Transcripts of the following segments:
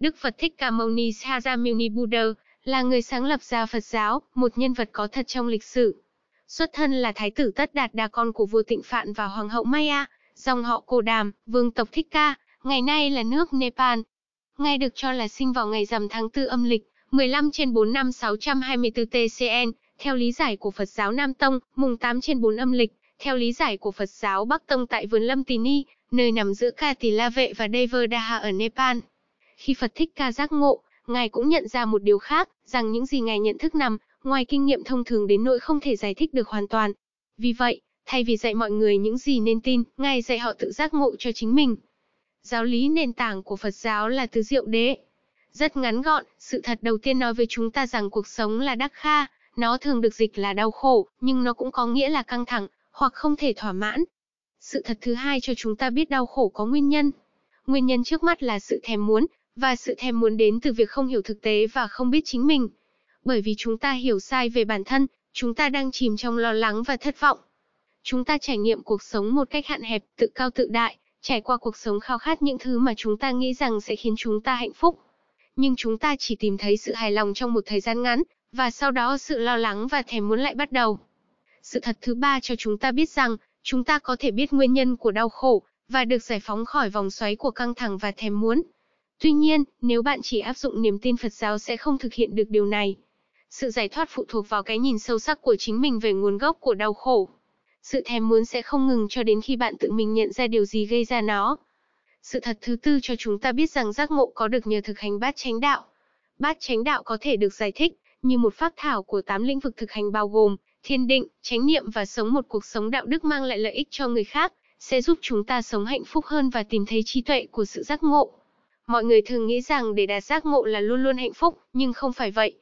Đức Phật Thích Ca Mâu Ni Saramuni Buddha là người sáng lập ra Phật giáo, một nhân vật có thật trong lịch sử. Xuất thân là thái tử Tất Đạt Đa con của vua Tịnh Phạn và hoàng hậu Maya, dòng họ Cổ Đàm, vương tộc Thích Ca, ngày nay là nước Nepal. Ngài được cho là sinh vào ngày rằm tháng 4 âm lịch, 15 trên 4 năm 624 TCN, theo lý giải của Phật giáo Nam Tông, mùng 8 trên 4 âm lịch, theo lý giải của Phật giáo Bắc Tông tại vườn Lâm Tỳ Ni, nơi nằm giữa Ka Tỳ La Vệ và Devardaha ở Nepal. Khi Phật Thích Ca giác ngộ, Ngài cũng nhận ra một điều khác, rằng những gì Ngài nhận thức nằm, ngoài kinh nghiệm thông thường đến nỗi không thể giải thích được hoàn toàn. Vì vậy, thay vì dạy mọi người những gì nên tin, Ngài dạy họ tự giác ngộ cho chính mình. Giáo lý nền tảng của Phật giáo là tứ diệu đế. Rất ngắn gọn, sự thật đầu tiên nói với chúng ta rằng cuộc sống là đắc kha, nó thường được dịch là đau khổ, nhưng nó cũng có nghĩa là căng thẳng, hoặc không thể thỏa mãn. Sự thật thứ hai cho chúng ta biết đau khổ có nguyên nhân. Nguyên nhân trước mắt là sự thèm muốn, và sự thèm muốn đến từ việc không hiểu thực tế và không biết chính mình. Bởi vì chúng ta hiểu sai về bản thân, chúng ta đang chìm trong lo lắng và thất vọng. Chúng ta trải nghiệm cuộc sống một cách hạn hẹp, tự cao tự đại, trải qua cuộc sống khao khát những thứ mà chúng ta nghĩ rằng sẽ khiến chúng ta hạnh phúc. Nhưng chúng ta chỉ tìm thấy sự hài lòng trong một thời gian ngắn, và sau đó sự lo lắng và thèm muốn lại bắt đầu. Sự thật thứ ba cho chúng ta biết rằng, chúng ta có thể biết nguyên nhân của đau khổ, và được giải phóng khỏi vòng xoáy của căng thẳng và thèm muốn. Tuy nhiên, nếu bạn chỉ áp dụng niềm tin Phật giáo sẽ không thực hiện được điều này. Sự giải thoát phụ thuộc vào cái nhìn sâu sắc của chính mình về nguồn gốc của đau khổ. Sự thèm muốn sẽ không ngừng cho đến khi bạn tự mình nhận ra điều gì gây ra nó. Sự thật thứ tư cho chúng ta biết rằng giác ngộ có được nhờ thực hành bát chánh đạo. Bát chánh đạo có thể được giải thích như một phác thảo của tám lĩnh vực thực hành bao gồm thiên định, chánh niệm và sống một cuộc sống đạo đức mang lại lợi ích cho người khác, sẽ giúp chúng ta sống hạnh phúc hơn và tìm thấy trí tuệ của sự giác ngộ. Mọi người thường nghĩ rằng để đạt giác ngộ là luôn luôn hạnh phúc, nhưng không phải vậy.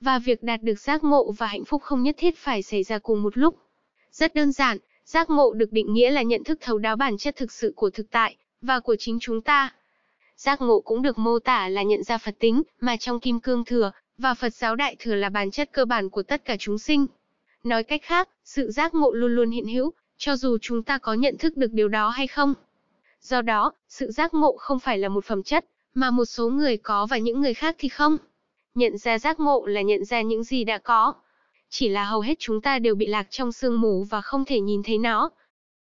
Và việc đạt được giác ngộ và hạnh phúc không nhất thiết phải xảy ra cùng một lúc. Rất đơn giản, giác ngộ được định nghĩa là nhận thức thấu đáo bản chất thực sự của thực tại và của chính chúng ta. Giác ngộ cũng được mô tả là nhận ra Phật tính, mà trong Kim Cương Thừa và Phật giáo Đại Thừa là bản chất cơ bản của tất cả chúng sinh. Nói cách khác, sự giác ngộ luôn luôn hiện hữu, cho dù chúng ta có nhận thức được điều đó hay không. Do đó, sự giác ngộ không phải là một phẩm chất, mà một số người có và những người khác thì không. Nhận ra giác ngộ là nhận ra những gì đã có. Chỉ là hầu hết chúng ta đều bị lạc trong sương mù và không thể nhìn thấy nó,